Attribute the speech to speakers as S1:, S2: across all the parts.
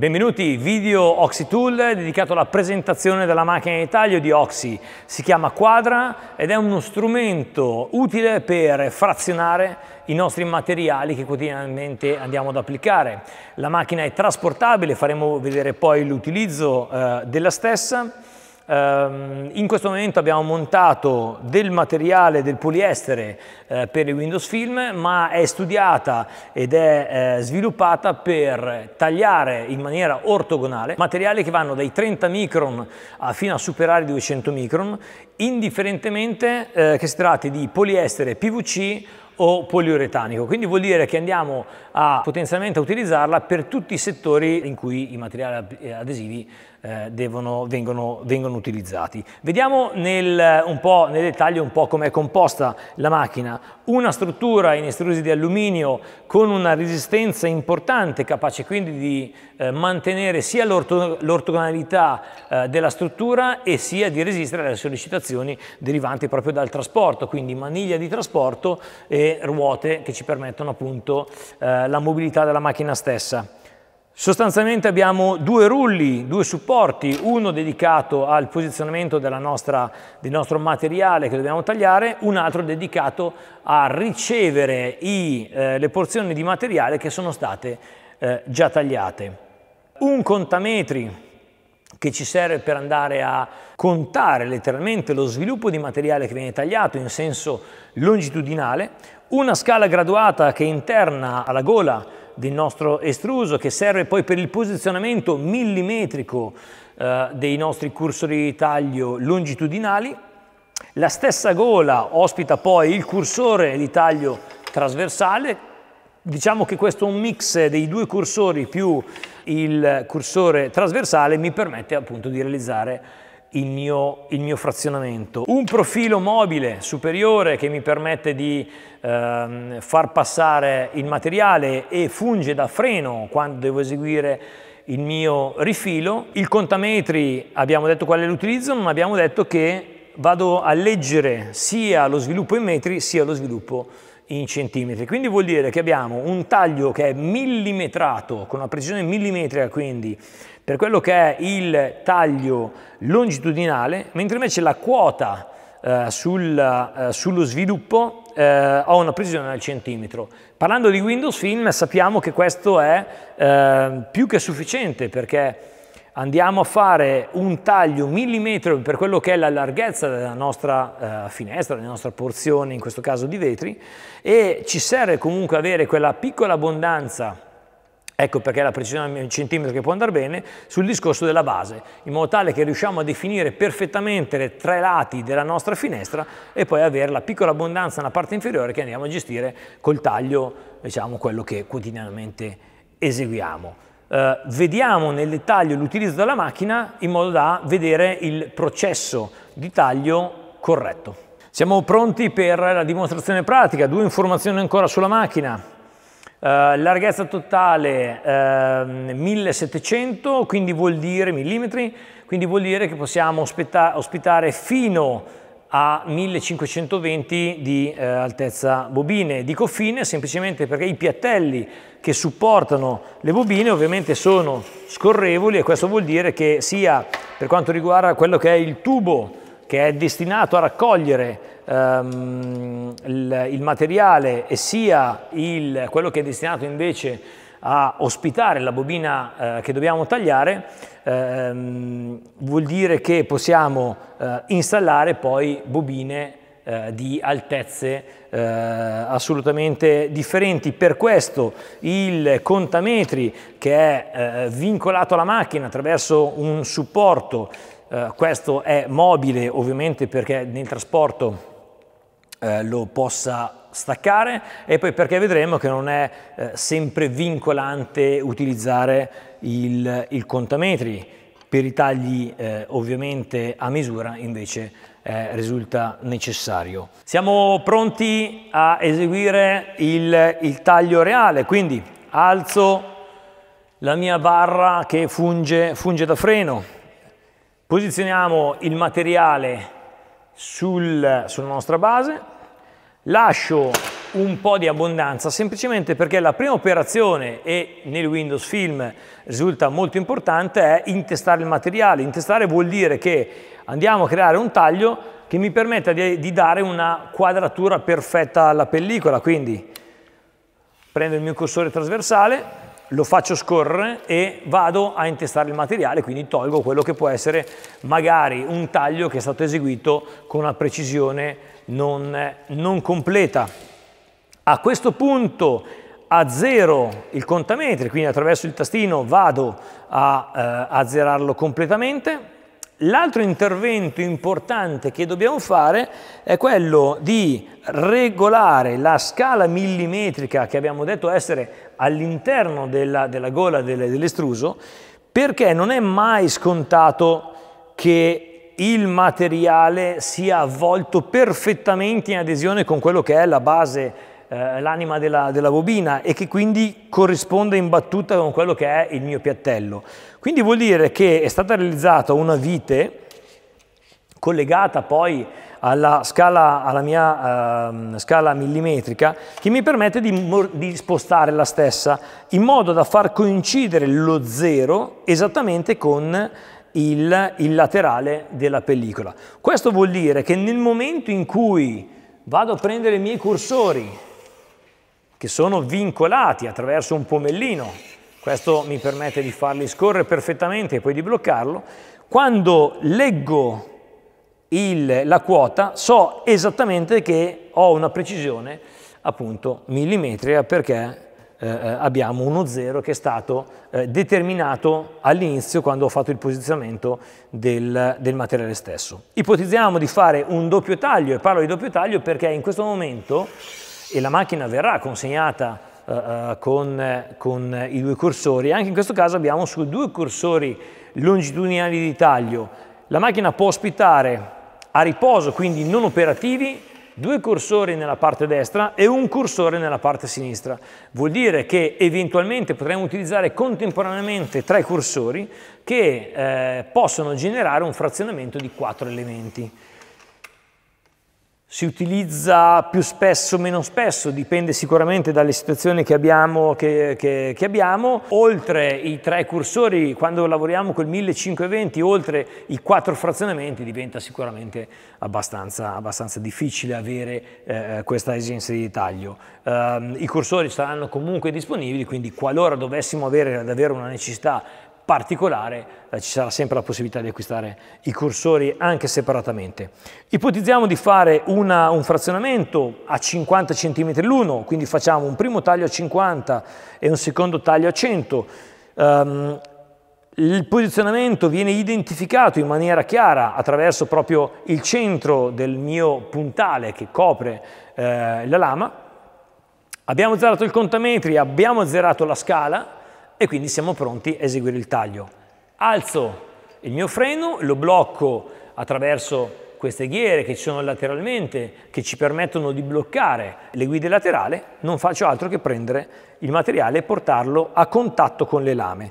S1: Benvenuti, video OxyTool dedicato alla presentazione della macchina di taglio di Oxy. Si chiama Quadra ed è uno strumento utile per frazionare i nostri materiali che quotidianamente andiamo ad applicare. La macchina è trasportabile, faremo vedere poi l'utilizzo eh, della stessa Ehm, in questo momento abbiamo montato del materiale del poliestere eh, per il Windows Film, ma è studiata ed è eh, sviluppata per tagliare in maniera ortogonale materiali che vanno dai 30 micron fino a superare i 200 micron, indifferentemente eh, che si tratti di poliestere PVC o poliuretanico, quindi vuol dire che andiamo a potenzialmente utilizzarla per tutti i settori in cui i materiali adesivi eh, devono, vengono, vengono, utilizzati. Vediamo nel, un po', nel dettaglio un po' come è composta la macchina. Una struttura in estrusi di alluminio con una resistenza importante, capace quindi di eh, mantenere sia l'ortogonalità eh, della struttura e sia di resistere alle sollecitazioni derivanti proprio dal trasporto, quindi maniglia di trasporto e ruote che ci permettono appunto eh, la mobilità della macchina stessa. Sostanzialmente abbiamo due rulli, due supporti, uno dedicato al posizionamento nostra, del nostro materiale che dobbiamo tagliare, un altro dedicato a ricevere i, eh, le porzioni di materiale che sono state eh, già tagliate. Un contametri che ci serve per andare a contare letteralmente lo sviluppo di materiale che viene tagliato in senso longitudinale, una scala graduata che interna alla gola del nostro estruso che serve poi per il posizionamento millimetrico eh, dei nostri cursori di taglio longitudinali. La stessa gola ospita poi il cursore di taglio trasversale. Diciamo che questo mix dei due cursori più il cursore trasversale mi permette appunto di realizzare il mio, il mio, frazionamento. Un profilo mobile superiore che mi permette di ehm, far passare il materiale e funge da freno quando devo eseguire il mio rifilo. Il contametri abbiamo detto qual è l'utilizzo, non abbiamo detto che vado a leggere sia lo sviluppo in metri sia lo sviluppo in centimetri. Quindi vuol dire che abbiamo un taglio che è millimetrato, con una precisione millimetrica quindi, per quello che è il taglio longitudinale, mentre invece la quota eh, sul, eh, sullo sviluppo eh, ha una precisione al centimetro. Parlando di Windows Film sappiamo che questo è eh, più che sufficiente perché andiamo a fare un taglio millimetro per quello che è la larghezza della nostra eh, finestra, della nostra porzione, in questo caso di vetri, e ci serve comunque avere quella piccola abbondanza Ecco perché la precisione un centimetro che può andare bene sul discorso della base, in modo tale che riusciamo a definire perfettamente le tre lati della nostra finestra e poi avere la piccola abbondanza nella parte inferiore che andiamo a gestire col taglio, diciamo, quello che quotidianamente eseguiamo. Eh, vediamo nel dettaglio l'utilizzo della macchina in modo da vedere il processo di taglio corretto. Siamo pronti per la dimostrazione pratica, due informazioni ancora sulla macchina. Uh, larghezza totale uh, ehm, 1700, quindi vuol dire millimetri, quindi vuol dire che possiamo ospitare fino a 1520 di uh, altezza bobine. Dico fine semplicemente perché i piattelli che supportano le bobine ovviamente sono scorrevoli e questo vuol dire che sia per quanto riguarda quello che è il tubo che è destinato a raccogliere ehm, il, il, materiale e sia il, quello che è destinato invece a ospitare la bobina eh, che dobbiamo tagliare, ehm, vuol dire che possiamo eh, installare poi bobine eh, di altezze eh, assolutamente differenti. Per questo il contametri che è eh, vincolato alla macchina attraverso un supporto, eh, questo è mobile ovviamente perché nel trasporto eh, lo possa staccare e poi perché vedremo che non è eh, sempre vincolante utilizzare il, il contametri. Per i tagli eh, ovviamente a misura invece eh, risulta necessario. Siamo pronti a eseguire il, il taglio reale, quindi alzo la mia barra che funge, funge da freno, posizioniamo il materiale sul, sulla nostra base, lascio un po' di abbondanza semplicemente perché la prima operazione e nel Windows Film risulta molto importante è intestare il materiale. Intestare vuol dire che andiamo a creare un taglio che mi permetta di, di dare una quadratura perfetta alla pellicola, quindi prendo il mio cursore trasversale, lo faccio scorrere e vado a intestare il materiale, quindi tolgo quello che può essere magari un taglio che è stato eseguito con una precisione non, non completa. A questo punto azzero il contametri, quindi attraverso il tastino vado a eh, azzerarlo completamente L'altro intervento importante che dobbiamo fare è quello di regolare la scala millimetrica che abbiamo detto essere all'interno della, della, gola dell'estruso perché non è mai scontato che il materiale sia avvolto perfettamente in adesione con quello che è la base eh, l'anima della, della, bobina e che quindi corrisponde in battuta con quello che è il mio piattello. Quindi vuol dire che è stata realizzata una vite collegata poi alla, scala, alla mia eh, scala millimetrica che mi permette di, di spostare la stessa in modo da far coincidere lo zero esattamente con il, il, laterale della pellicola. Questo vuol dire che nel momento in cui vado a prendere i miei cursori che sono vincolati attraverso un pomellino, questo mi permette di farli scorrere perfettamente e poi di bloccarlo, quando leggo il, la quota so esattamente che ho una precisione appunto millimetrica perché eh, eh, abbiamo uno zero che è stato eh, determinato all'inizio quando ho fatto il posizionamento del, del, materiale stesso. Ipotizziamo di fare un doppio taglio e parlo di doppio taglio perché in questo momento e la macchina verrà consegnata eh, eh, con, con, i due cursori. Anche in questo caso abbiamo su due cursori longitudinali di taglio. La macchina può ospitare a riposo, quindi non operativi, due cursori nella parte destra e un cursore nella parte sinistra. Vuol dire che eventualmente potremo utilizzare contemporaneamente tre cursori che eh, possono generare un frazionamento di quattro elementi si utilizza più spesso o meno spesso, dipende sicuramente dalle situazioni che abbiamo, che, che, che abbiamo, Oltre i tre cursori, quando lavoriamo col 1520, oltre i quattro frazionamenti, diventa sicuramente abbastanza, abbastanza difficile avere eh, questa esigenza di taglio. Eh, I cursori saranno comunque disponibili, quindi qualora dovessimo avere davvero una necessità particolare eh, ci sarà sempre la possibilità di acquistare i cursori anche separatamente. Ipotizziamo di fare una, un frazionamento a 50 cm l'uno, quindi facciamo un primo taglio a 50 e un secondo taglio a 100. Um, ehm, il posizionamento viene identificato in maniera chiara attraverso proprio il centro del mio puntale che copre eh, la lama. Abbiamo zerato il contametri, abbiamo zerato la scala, e quindi siamo pronti a eseguire il taglio. Alzo il mio freno, lo blocco attraverso queste ghiere che ci sono lateralmente, che ci permettono di bloccare le guide laterali, non faccio altro che prendere il materiale e portarlo a contatto con le lame.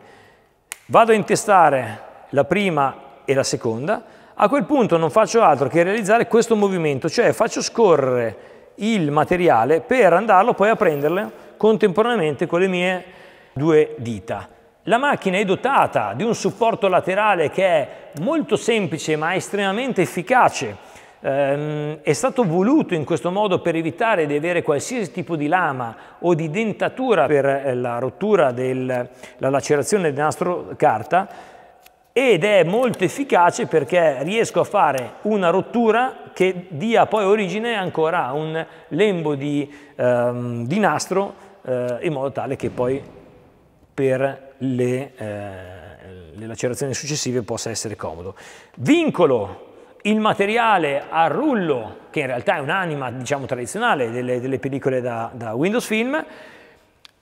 S1: Vado a intestare la prima e la seconda, a quel punto non faccio altro che realizzare questo movimento, cioè faccio scorrere il materiale per andarlo poi a prenderle contemporaneamente con le mie due dita. La macchina è dotata di un supporto laterale che è molto semplice ma estremamente efficace. Ehm, è stato voluto in questo modo per evitare di avere qualsiasi tipo di lama o di dentatura per eh, la rottura della lacerazione del nastro carta ed è molto efficace perché riesco a fare una rottura che dia poi origine ancora a un lembo di, ehm, di nastro eh, in modo tale che poi per le, eh, le lacerazioni successive possa essere comodo. Vincolo il materiale a rullo, che in realtà è un'anima diciamo, tradizionale delle, delle pellicole da, da, Windows Film,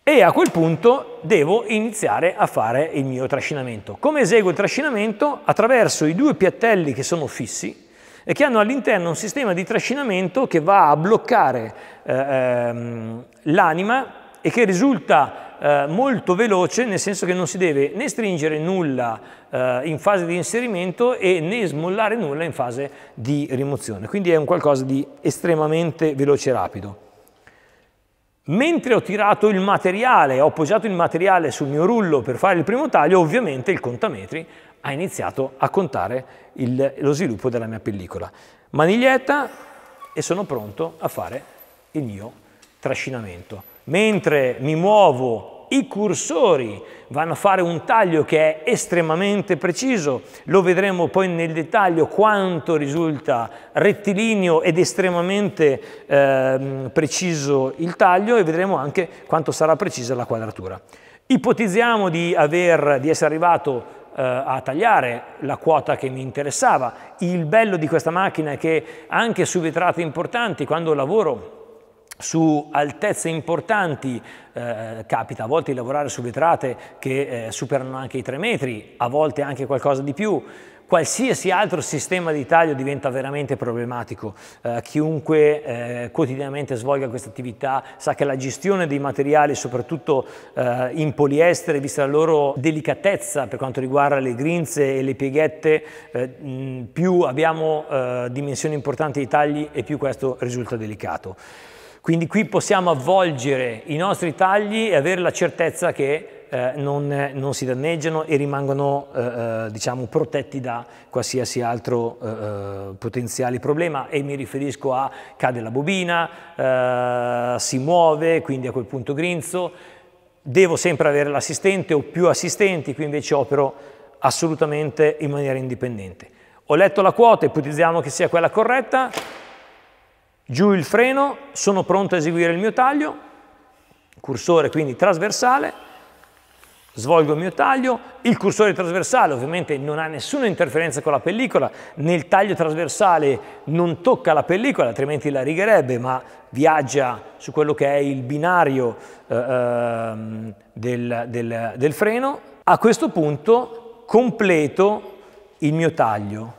S1: e a quel punto devo iniziare a fare il mio trascinamento. Come eseguo il trascinamento? Attraverso i due piattelli che sono fissi e che hanno all'interno un sistema di trascinamento che va a bloccare eh, ehm, l'anima e che risulta eh, molto veloce, nel senso che non si deve né stringere nulla eh, in fase di inserimento e né smollare nulla in fase di rimozione. Quindi è un qualcosa di estremamente veloce e rapido. Mentre ho tirato il materiale, ho appoggiato il materiale sul mio rullo per fare il primo taglio, ovviamente il contametri ha iniziato a contare il, lo sviluppo della mia pellicola. Maniglietta e sono pronto a fare il mio trascinamento mentre mi muovo i cursori vanno a fare un taglio che è estremamente preciso, lo vedremo poi nel dettaglio quanto risulta rettilineo ed estremamente eh, preciso il taglio e vedremo anche quanto sarà precisa la quadratura. Ipotizziamo di, aver, di essere arrivato eh, a tagliare la quota che mi interessava. Il bello di questa macchina è che anche su vetrate importanti, quando lavoro su altezze importanti eh, capita a volte di lavorare su vetrate che eh, superano anche i 3 metri, a volte anche qualcosa di più. Qualsiasi altro sistema di taglio diventa veramente problematico. Eh, chiunque eh, quotidianamente svolga questa attività sa che la gestione dei materiali, soprattutto eh, in poliestere, vista la loro delicatezza per quanto riguarda le grinze e le pieghette, eh, mh, più abbiamo dimensioni importanti di tagli e più questo risulta delicato. Quindi qui possiamo avvolgere i nostri tagli e avere la certezza che eh, non, non, si danneggiano e rimangono eh, eh diciamo, protetti da qualsiasi altro eh, eh, potenziale problema e mi riferisco a cade la bobina, eh, si muove, quindi a quel punto grinzo, devo sempre avere l'assistente o più assistenti, qui invece opero assolutamente in maniera indipendente. Ho letto la quota, ipotizziamo che sia quella corretta, giù il freno, sono pronto a eseguire il mio taglio, cursore quindi trasversale, svolgo il mio taglio, il cursore trasversale ovviamente non ha nessuna interferenza con la pellicola, nel taglio trasversale non tocca la pellicola, altrimenti la righerebbe, ma viaggia su quello che è il binario eh, ehm, del, del, del freno. A questo punto completo il mio taglio.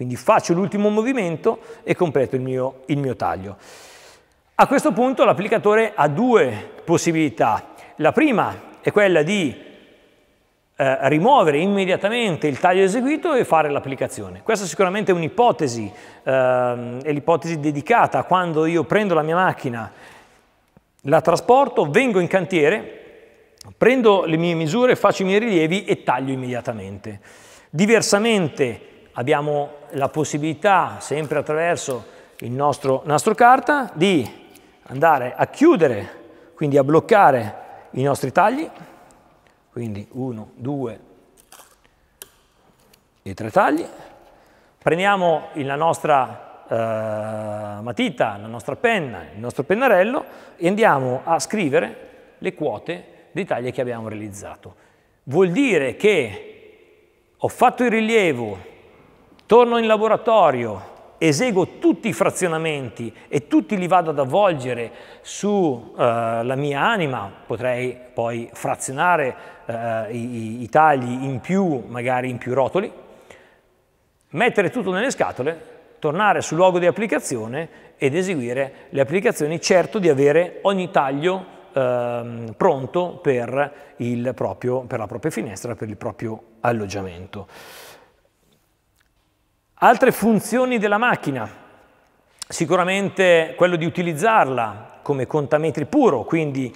S1: Quindi faccio l'ultimo movimento e completo il mio, il mio taglio. A questo punto l'applicatore ha due possibilità. La prima è quella di eh, rimuovere immediatamente il taglio eseguito e fare l'applicazione. Questa sicuramente è un'ipotesi, eh, è l'ipotesi dedicata a quando io prendo la mia macchina, la trasporto, vengo in cantiere, prendo le mie misure, faccio i miei rilievi e taglio immediatamente. Diversamente abbiamo la possibilità, sempre attraverso il nostro nastro carta, di andare a chiudere, quindi a bloccare i nostri tagli, quindi uno, due e tre tagli. Prendiamo la nostra eh, matita, la nostra penna, il nostro pennarello e andiamo a scrivere le quote dei tagli che abbiamo realizzato. Vuol dire che ho fatto il rilievo torno in laboratorio, eseguo tutti i frazionamenti e tutti li vado ad avvolgere sulla eh, uh, mia anima, potrei poi frazionare uh, i, i, tagli in più, magari in più rotoli, mettere tutto nelle scatole, tornare sul luogo di applicazione ed eseguire le applicazioni, certo di avere ogni taglio uh, pronto per, proprio, per la propria finestra, per il proprio alloggiamento. Altre funzioni della macchina, sicuramente quello di utilizzarla come contametri puro, quindi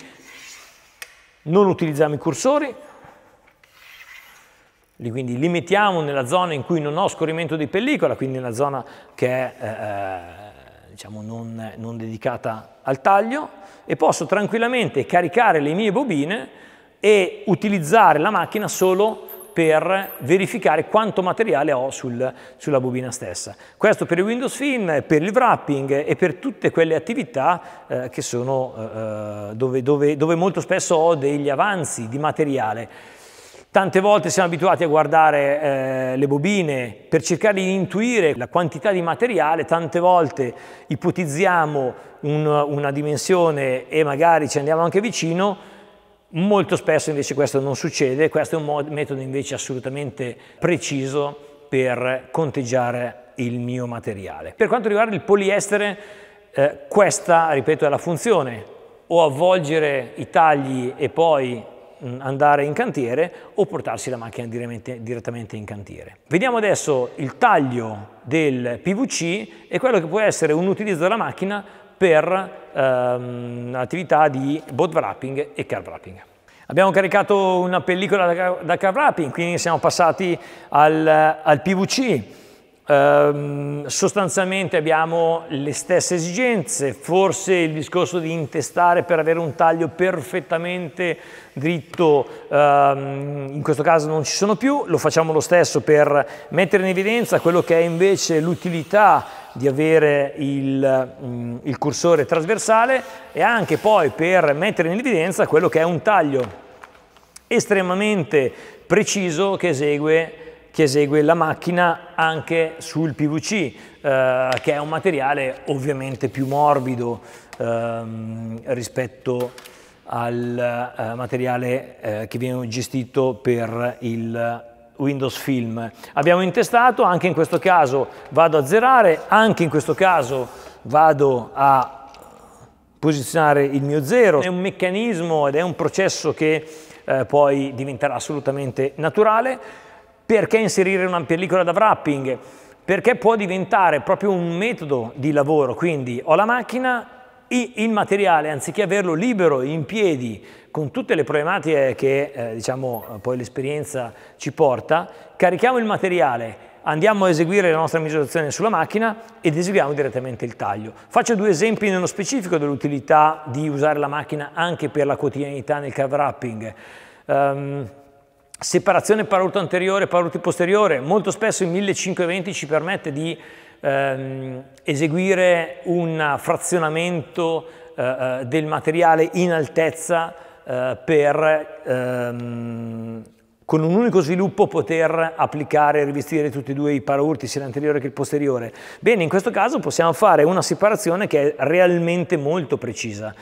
S1: non utilizziamo i cursori, quindi mettiamo nella zona in cui non ho scorrimento di pellicola, quindi nella zona che è eh, eh, diciamo non, non dedicata al taglio, e posso tranquillamente caricare le mie bobine e utilizzare la macchina solo per verificare quanto materiale ho sul, sulla bobina stessa. Questo per il Windows Film, per il wrapping e per tutte quelle attività eh, che sono, eh, eh, dove, dove, dove molto spesso ho degli avanzi di materiale. Tante volte siamo abituati a guardare eh, le bobine per cercare di intuire la quantità di materiale, tante volte ipotizziamo un, una dimensione e magari ci andiamo anche vicino, Molto spesso invece questo non succede, questo è un metodo invece assolutamente preciso per conteggiare il mio materiale. Per quanto riguarda il poliestere, eh, questa, ripeto, è la funzione, o avvolgere i tagli e poi mm, andare in cantiere o portarsi la macchina direttamente in cantiere. Vediamo adesso il taglio del PVC e quello che può essere un utilizzo della macchina per ehm, attività di boat wrapping e car wrapping. Abbiamo caricato una pellicola da, da car wrapping, quindi siamo passati al, al PVC, Um, sostanzialmente abbiamo le stesse esigenze, forse il discorso di intestare per avere un taglio perfettamente dritto um, in questo caso non ci sono più, lo facciamo lo stesso per mettere in evidenza quello che è invece l'utilità di avere il, um, il cursore trasversale e anche poi per mettere in evidenza quello che è un taglio estremamente preciso che esegue che esegue la macchina anche sul PVC, eh, che è un materiale ovviamente più morbido ehm, rispetto al eh, materiale eh, che viene gestito per il Windows Film. Abbiamo intestato, anche in questo caso vado a zerare, anche in questo caso vado a posizionare il mio zero. È un meccanismo ed è un processo che eh, poi diventerà assolutamente naturale. Perché inserire una pellicola da wrapping? Perché può diventare proprio un metodo di lavoro, quindi ho la macchina, e il materiale, anziché averlo libero in piedi, con tutte le problematiche che eh, diciamo, eh, poi l'esperienza ci porta, carichiamo il materiale, andiamo a eseguire la nostra misurazione sulla macchina ed eseguiamo direttamente il taglio. Faccio due esempi nello specifico dell'utilità di usare la macchina anche per la quotidianità nel car wrapping. Um, separazione parruto anteriore, parruto posteriore, molto spesso il 1520 ci permette di ehm, eseguire un frazionamento eh, eh, del materiale in altezza eh, per ehm, con un unico sviluppo poter applicare e rivestire tutti e due i paraurti, sia l'anteriore che il posteriore. Bene, in questo caso possiamo fare una separazione che è realmente molto precisa.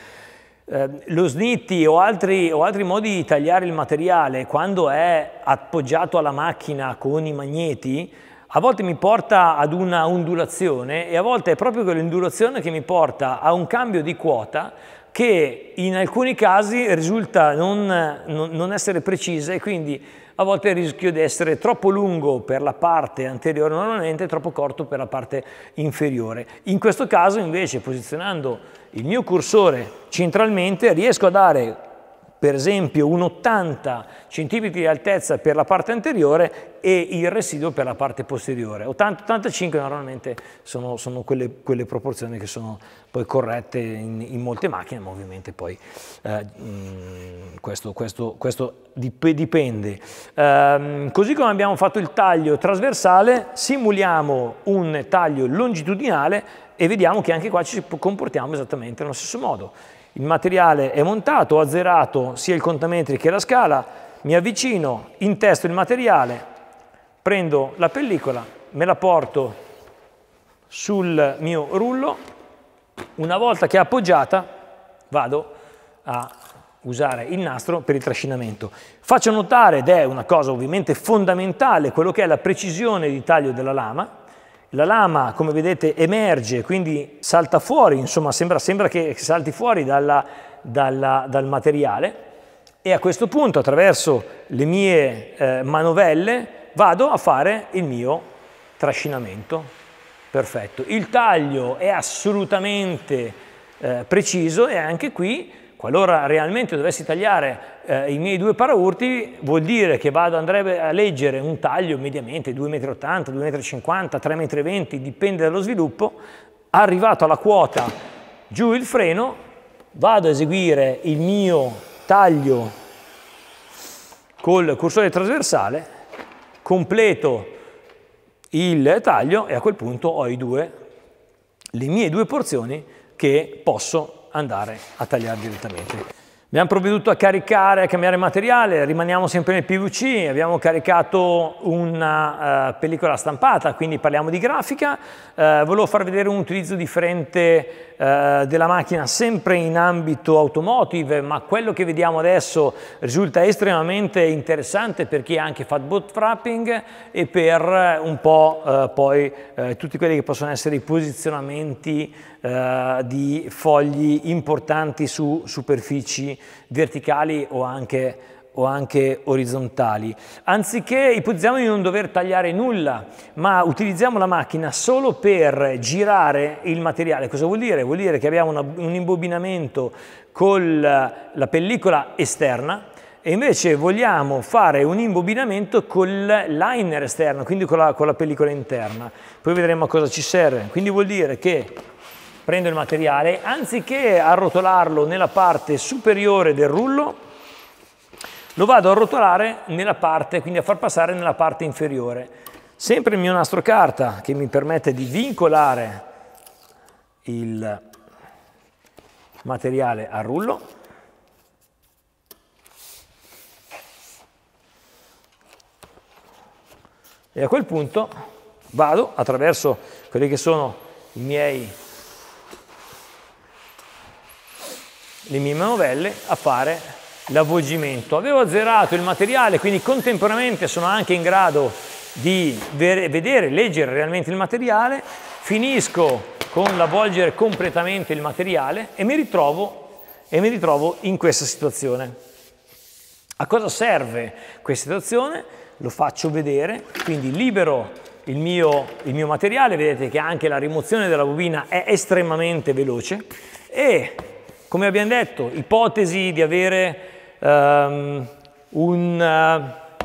S1: Ehm, lo snitti o altri, o altri, modi di tagliare il materiale quando è appoggiato alla macchina con i magneti a volte mi porta ad una ondulazione e a volte è proprio quell'ondulazione che mi porta a un cambio di quota che in alcuni casi risulta non, non, non essere precisa e quindi a volte rischio di essere troppo lungo per la parte anteriore normalmente e troppo corto per la parte inferiore. In questo caso invece posizionando il mio cursore centralmente riesco a dare per esempio un 80 cm di altezza per la parte anteriore e il residuo per la parte posteriore. 80-85 normalmente sono, sono quelle, quelle, proporzioni che sono poi corrette in, in molte macchine, ma ovviamente poi eh, mm, questo, questo, questo, dipende. Eh, così come abbiamo fatto il taglio trasversale, simuliamo un taglio longitudinale e vediamo che anche qua ci comportiamo esattamente nello stesso modo il materiale è montato, ho azzerato sia il contametri che la scala, mi avvicino, intesto il materiale, prendo la pellicola, me la porto sul mio rullo, una volta che è appoggiata vado a usare il nastro per il trascinamento. Faccio notare, ed è una cosa ovviamente fondamentale, quello che è la precisione di taglio della lama, la lama, come vedete, emerge, quindi salta fuori, insomma sembra, sembra che salti fuori dalla, dalla, dal materiale e a questo punto attraverso le mie eh, manovelle vado a fare il mio trascinamento. Perfetto. Il taglio è assolutamente eh, preciso e anche qui Qualora realmente dovessi tagliare eh, i miei due paraurti, vuol dire che vado, andrebbe a leggere un taglio mediamente 2,80 m, 2,50 m, 3,20 m, dipende dallo sviluppo. Arrivato alla quota giù il freno, vado a eseguire il mio taglio col cursore trasversale, completo il taglio e a quel punto ho i due, le mie due porzioni che posso andare a tagliare direttamente. Abbiamo provveduto a caricare, a cambiare materiale, rimaniamo sempre nel PVC, abbiamo caricato una uh, pellicola stampata, quindi parliamo di grafica. Uh, volevo far vedere un utilizzo differente uh, della macchina sempre in ambito automotive, ma quello che vediamo adesso risulta estremamente interessante per chi ha anche fatto wrapping e per un po' poi tutti quelli che possono essere i posizionamenti eh, di fogli importanti su superfici verticali o anche, o anche orizzontali. Anziché ipotizziamo di non dover tagliare nulla, ma utilizziamo la macchina solo per girare il materiale. Cosa vuol dire? Vuol dire che abbiamo una, un imbobinamento con la, la pellicola esterna, e invece vogliamo fare un imbobinamento col liner esterno, quindi con la, con la pellicola interna. Poi vedremo a cosa ci serve. Quindi vuol dire che prendo il materiale, anziché arrotolarlo nella parte superiore del rullo, lo vado a arrotolare nella parte, quindi a far passare nella parte inferiore. Sempre il mio nastro carta che mi permette di vincolare il materiale al rullo. E a quel punto vado attraverso quelli che sono i miei le mie manovelle fare l'avvolgimento. Avevo azzerato il materiale, quindi contemporaneamente sono anche in grado di vedere, leggere realmente il materiale, finisco con l'avvolgere completamente il materiale e mi, ritrovo, e mi ritrovo in questa situazione. A cosa serve questa situazione? Lo faccio vedere, quindi libero il mio, il mio materiale, vedete che anche la rimozione della bobina è estremamente veloce e come abbiamo detto, ipotesi di avere um, un, uh,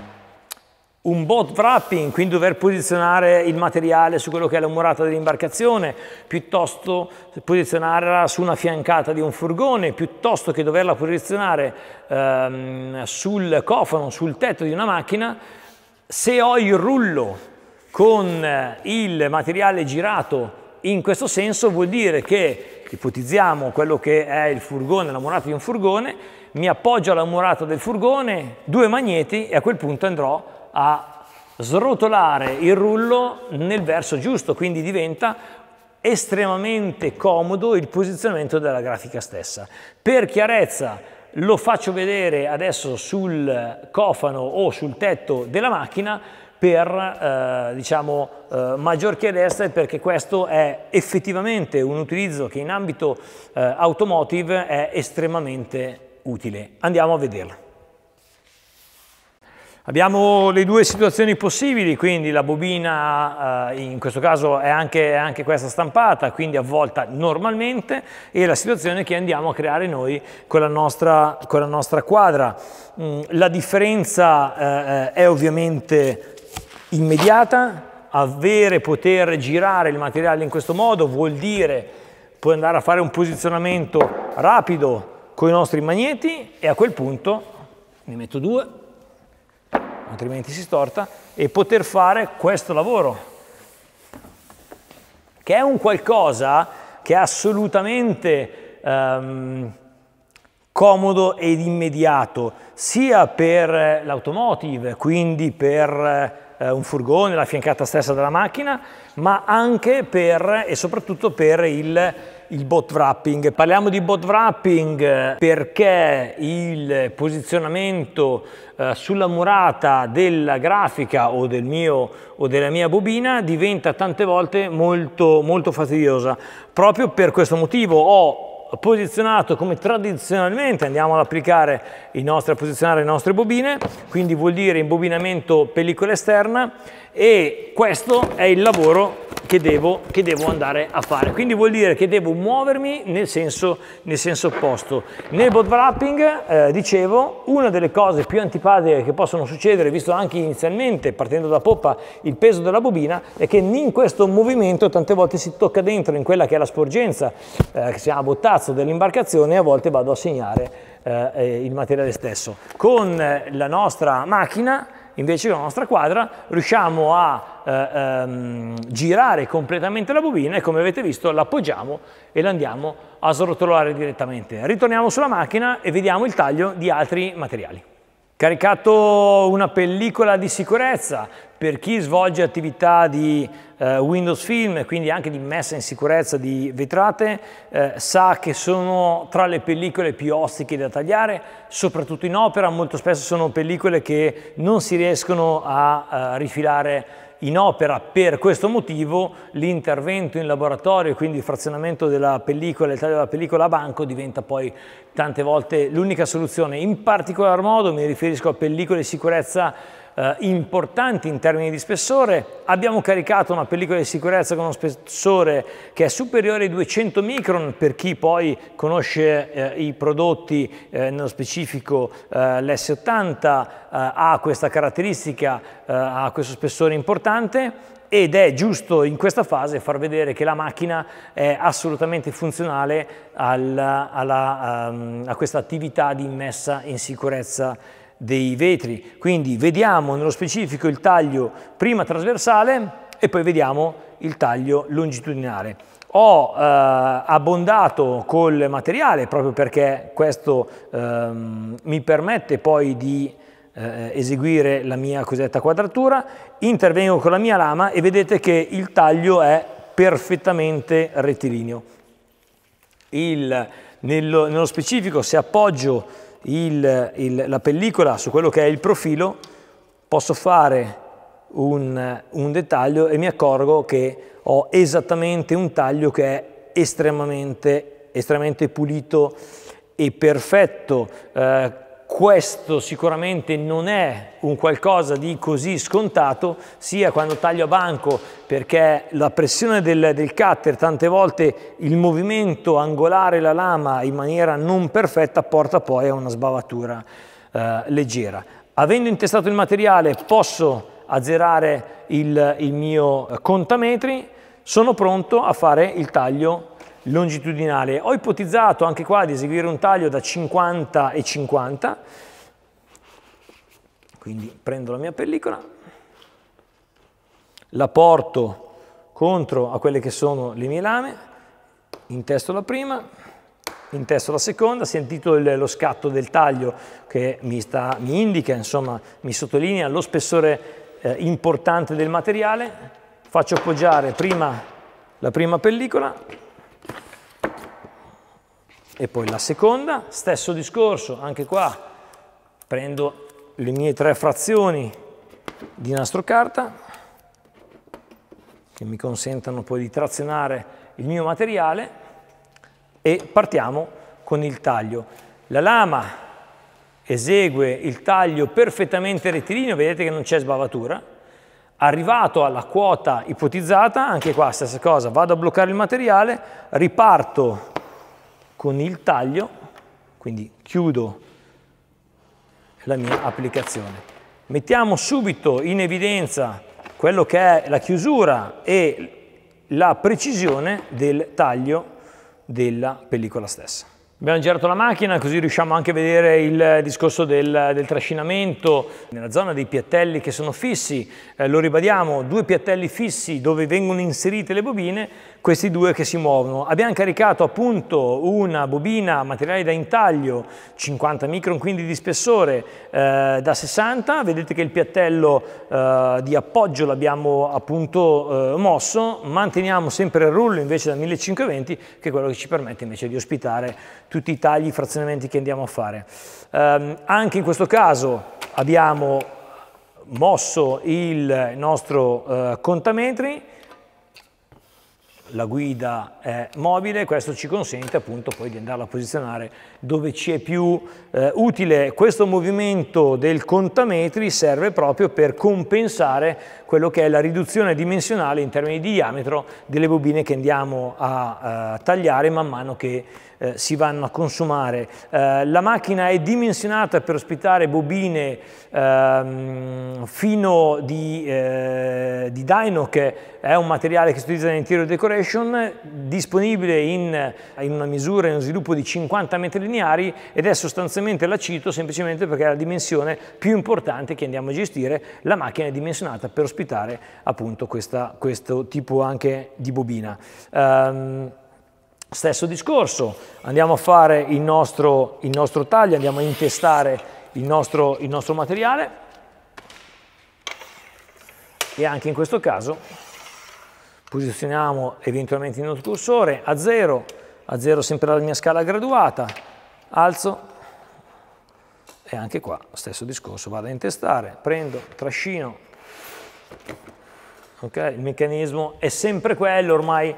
S1: un bot wrapping, quindi dover posizionare il materiale su quello che è la murata dell'imbarcazione, piuttosto posizionarla su una fiancata di un furgone, piuttosto che doverla posizionare um, sul cofano, sul tetto di una macchina, se ho il rullo con il materiale girato in questo senso vuol dire che ipotizziamo quello che è il furgone, la murata di un furgone, mi appoggio alla murata del furgone, due magneti e a quel punto andrò a srotolare il rullo nel verso giusto, quindi diventa estremamente comodo il posizionamento della grafica stessa. Per chiarezza lo faccio vedere adesso sul cofano o sul tetto della macchina, per eh, diciamo, eh, maggior chiarezza e perché questo è effettivamente un utilizzo che in ambito eh, automotive è estremamente utile. Andiamo a vederla. Abbiamo le due situazioni possibili, quindi la bobina eh, in questo caso è anche, è anche, questa stampata, quindi avvolta normalmente, e la situazione che andiamo a creare noi con la nostra, con la nostra quadra. Mm, la differenza eh, eh, è ovviamente immediata, avere, poter girare il materiale in questo modo vuol dire puoi andare a fare un posizionamento rapido con i nostri magneti e a quel punto ne metto due, altrimenti si storta, e poter fare questo lavoro, che è un qualcosa che è assolutamente ehm, comodo ed immediato, sia per l'automotive, quindi per eh, un furgone, la fiancata stessa della macchina, ma anche per, e soprattutto per il, il bot wrapping. Parliamo di bot wrapping perché il posizionamento eh, sulla murata della grafica o, del mio, o della mia bobina diventa tante volte molto, molto fastidiosa. Proprio per questo motivo ho posizionato come tradizionalmente andiamo ad applicare i nostri, a posizionare le nostre bobine, quindi vuol dire imbobinamento pellicola esterna e questo è il lavoro che devo, che devo, andare a fare. Quindi vuol dire che devo muovermi nel senso, nel senso opposto. Nel bot wrapping, eh, dicevo, una delle cose più antipatiche che possono succedere, visto anche inizialmente, partendo da poppa, il peso della bobina, è che in questo movimento tante volte si tocca dentro in quella che è la sporgenza, eh, che si chiama bottata, terrazzo dell'imbarcazione e a volte vado a segnare eh, eh il materiale stesso. Con eh, la nostra macchina, invece con la nostra quadra, riusciamo a eh, ehm, girare completamente la bobina e come avete visto l'appoggiamo e l'andiamo a srotolare direttamente. Ritorniamo sulla macchina e vediamo il taglio di altri materiali. Caricato una pellicola di sicurezza, per chi svolge attività di eh, Windows Film, quindi anche di messa in sicurezza di vetrate, eh, sa che sono tra le pellicole più ostiche da tagliare, soprattutto in opera, molto spesso sono pellicole che non si riescono a, a eh, rifilare in opera. Per questo motivo l'intervento in laboratorio, quindi il frazionamento della pellicola, il taglio della pellicola a banco diventa poi tante volte l'unica soluzione. In particolar modo mi riferisco a pellicole di sicurezza eh, importanti in termini di spessore, abbiamo caricato una pellicola di sicurezza con uno spessore che è superiore ai 200 micron per chi poi conosce eh, i prodotti, eh, nello specifico eh, l'S80 eh, ha questa caratteristica, eh, ha questo spessore importante ed è giusto in questa fase far vedere che la macchina è assolutamente funzionale alla, alla, ehm, a, a questa attività di messa in sicurezza dei vetri. Quindi vediamo nello specifico il taglio prima trasversale e poi vediamo il taglio longitudinale. Ho eh, abbondato col materiale proprio perché questo eh, mi permette poi di eh, eseguire la mia cosetta quadratura, intervengo con la mia lama e vedete che il taglio è perfettamente rettilineo. Il, nello, nello specifico se appoggio il, il, la pellicola su quello che è il profilo, posso fare un, un, dettaglio e mi accorgo che ho esattamente un taglio che è estremamente, estremamente pulito e perfetto, eh, questo sicuramente non è un qualcosa di così scontato, sia quando taglio a banco, perché la pressione del, del cutter, tante volte il movimento angolare la lama in maniera non perfetta porta poi a una sbavatura eh, leggera. Avendo intestato il materiale posso azzerare il, il mio eh, contametri, sono pronto a fare il taglio longitudinale. Ho ipotizzato anche qua di eseguire un taglio da 50 e 50, quindi prendo la mia pellicola, la porto contro a quelle che sono le mie lame, intesto la prima, intesto la seconda, sentito il, lo scatto del taglio che mi, sta, mi indica, insomma, mi sottolinea lo spessore eh, importante del materiale, faccio appoggiare prima la prima pellicola, e poi la seconda, stesso discorso, anche qua prendo le mie tre frazioni di nastro carta che mi consentano poi di trazionare il mio materiale e partiamo con il taglio. La lama esegue il taglio perfettamente rettilineo, vedete che non c'è sbavatura. Arrivato alla quota ipotizzata, anche qua stessa cosa, vado a bloccare il materiale, riparto con il taglio, quindi chiudo la mia applicazione. Mettiamo subito in evidenza quello che è la chiusura e la precisione del taglio della pellicola stessa. Abbiamo girato la macchina così riusciamo anche a vedere il discorso del, del trascinamento nella zona dei piattelli che sono fissi, eh, lo ribadiamo, due piattelli fissi dove vengono inserite le bobine, questi due che si muovono. Abbiamo caricato appunto una bobina materiale da intaglio 50 micron quindi di spessore eh, da 60, vedete che il piattello eh, di appoggio l'abbiamo appunto eh, mosso, manteniamo sempre il rullo invece da 1520 che è quello che ci permette invece di ospitare tutti i tagli, i frazionamenti che andiamo a fare. Ehm, anche in questo caso abbiamo mosso il nostro eh, contametri, la guida è mobile, questo ci consente appunto poi di andarla a posizionare dove ci è più eh, utile questo movimento del contametri serve proprio per compensare quello che è la riduzione dimensionale in termini di diametro delle bobine che andiamo a, a eh, tagliare man mano che eh, si vanno a consumare. Eh, la macchina è dimensionata per ospitare bobine ehm, fino di, eh, di, Dyno che è un materiale che si utilizza nell'interior decoration disponibile in, in una misura, e in uno sviluppo di 50 metri lineari ed è sostanzialmente la cito semplicemente perché è la dimensione più importante che andiamo a gestire, la macchina è dimensionata per ospitare appunto questa, questo tipo anche di bobina. Um, stesso discorso, andiamo a fare il nostro, il nostro taglio, andiamo a intestare il nostro, il nostro materiale e anche in questo caso posizioniamo eventualmente il nostro cursore a 0, a 0 sempre la mia scala graduata, alzo e anche qua stesso discorso, vado a intestare, prendo, trascino, okay? il meccanismo è sempre quello ormai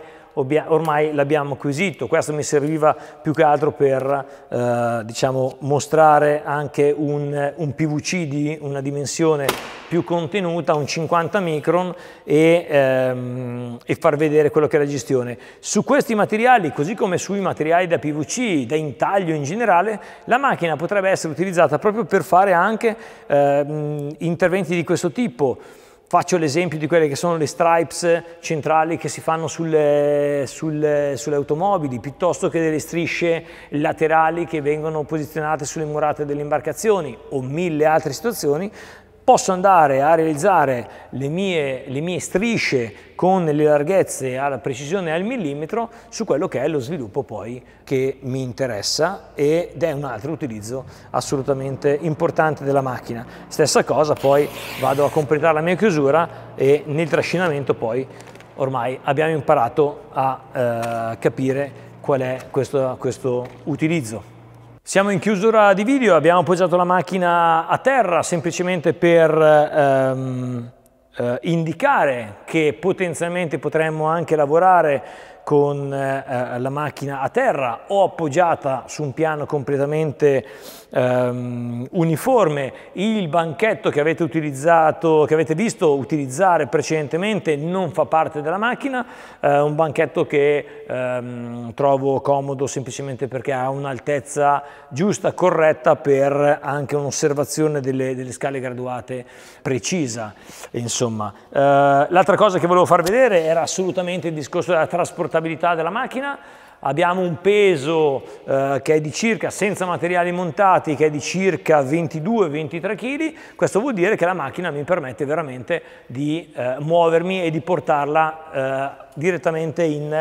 S1: ormai l'abbiamo acquisito. Questo mi serviva più che altro per eh, diciamo, mostrare anche un, un, PVC di una dimensione più contenuta, un 50 micron, e, ehm, e far vedere quello che è la gestione. Su questi materiali, così come sui materiali da PVC, da intaglio in generale, la macchina potrebbe essere utilizzata proprio per fare anche ehm, interventi di questo tipo Faccio l'esempio di quelle che sono le stripes centrali che si fanno sulle, sulle, sulle, automobili, piuttosto che delle strisce laterali che vengono posizionate sulle murate delle imbarcazioni o mille altre situazioni posso andare a realizzare le mie, le mie strisce con le larghezze alla precisione al millimetro su quello che è lo sviluppo poi che mi interessa ed è un altro utilizzo assolutamente importante della macchina. Stessa cosa poi vado a completare la mia chiusura e nel trascinamento poi ormai abbiamo imparato a eh, capire qual è questo, questo utilizzo. Siamo in chiusura di video, abbiamo appoggiato la macchina a terra semplicemente per ehm, eh, indicare che potenzialmente potremmo anche lavorare con eh, eh la macchina a terra o appoggiata su un piano completamente ehm, uniforme, il banchetto che avete, utilizzato, che avete visto utilizzare precedentemente non fa parte della macchina, eh, un banchetto che ehm, trovo comodo semplicemente perché ha un'altezza giusta, corretta per anche un'osservazione delle, delle, scale graduate precisa. Insomma. Eh, l'altra cosa che volevo far vedere era assolutamente il discorso della trasportabilità della macchina, abbiamo un peso eh, che è di circa, senza materiali montati, che è di circa 22-23 kg, questo vuol dire che la macchina mi permette veramente di eh, muovermi e di portarla eh, direttamente in,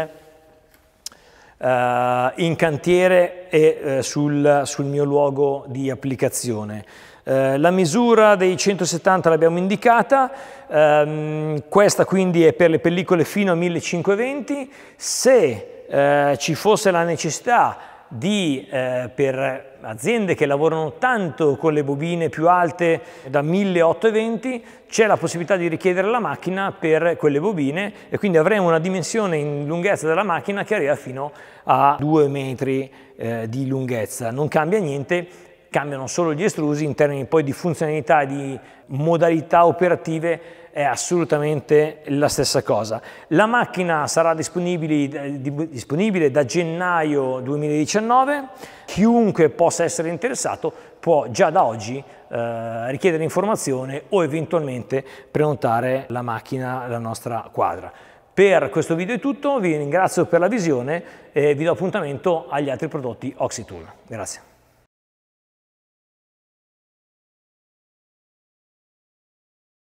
S1: eh, in, cantiere e eh, sul, sul, mio luogo di applicazione. Eh, la misura dei 170 l'abbiamo indicata, ehm, questa quindi è per le pellicole fino a 1520, se eh, ci fosse la necessità di, eh, per aziende che lavorano tanto con le bobine più alte da 1820, c'è la possibilità di richiedere la macchina per quelle bobine e quindi avremo una dimensione in lunghezza della macchina che arriva fino a 2 metri eh, di lunghezza. Non cambia niente cambiano solo gli estrusi, in termini poi di funzionalità, e di modalità operative è assolutamente la stessa cosa. La macchina sarà disponibile, disponibile da gennaio 2019, chiunque possa essere interessato può già da oggi eh, richiedere informazione o eventualmente prenotare la macchina, la nostra quadra. Per questo video è tutto, vi ringrazio per la visione e vi do appuntamento agli altri prodotti Oxytool. Grazie.